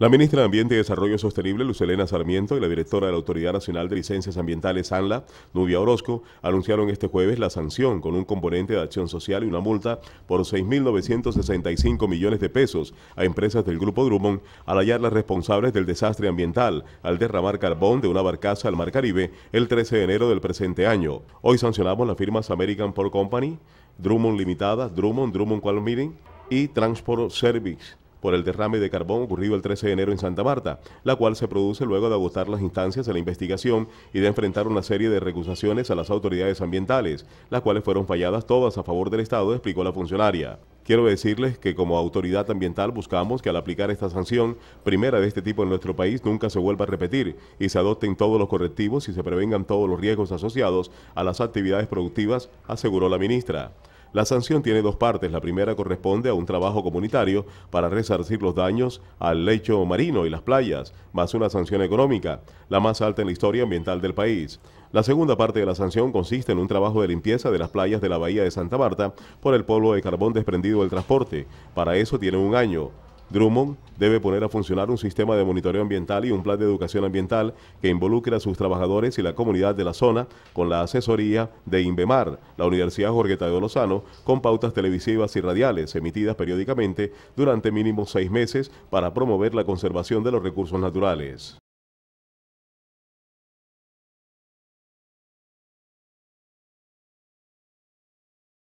La ministra de Ambiente y Desarrollo Sostenible, Lucelena Sarmiento, y la directora de la Autoridad Nacional de Licencias Ambientales, ANLA, Nubia Orozco, anunciaron este jueves la sanción con un componente de acción social y una multa por 6.965 millones de pesos a empresas del Grupo Drummond al hallarlas responsables del desastre ambiental al derramar carbón de una barcaza al Mar Caribe el 13 de enero del presente año. Hoy sancionamos las firmas American Port Company, Drummond Limitada, Drummond, Drummond Qual y Transport Service por el derrame de carbón ocurrido el 13 de enero en Santa Marta, la cual se produce luego de agotar las instancias de la investigación y de enfrentar una serie de recusaciones a las autoridades ambientales, las cuales fueron falladas todas a favor del Estado, explicó la funcionaria. Quiero decirles que como autoridad ambiental buscamos que al aplicar esta sanción, primera de este tipo en nuestro país, nunca se vuelva a repetir y se adopten todos los correctivos y se prevengan todos los riesgos asociados a las actividades productivas, aseguró la ministra. La sanción tiene dos partes. La primera corresponde a un trabajo comunitario para resarcir los daños al lecho marino y las playas, más una sanción económica, la más alta en la historia ambiental del país. La segunda parte de la sanción consiste en un trabajo de limpieza de las playas de la Bahía de Santa Marta por el polvo de carbón desprendido del transporte. Para eso tiene un año. Drummond debe poner a funcionar un sistema de monitoreo ambiental y un plan de educación ambiental que involucre a sus trabajadores y la comunidad de la zona con la asesoría de Invemar, la Universidad Jorge de Lozano, con pautas televisivas y radiales emitidas periódicamente durante mínimo seis meses para promover la conservación de los recursos naturales.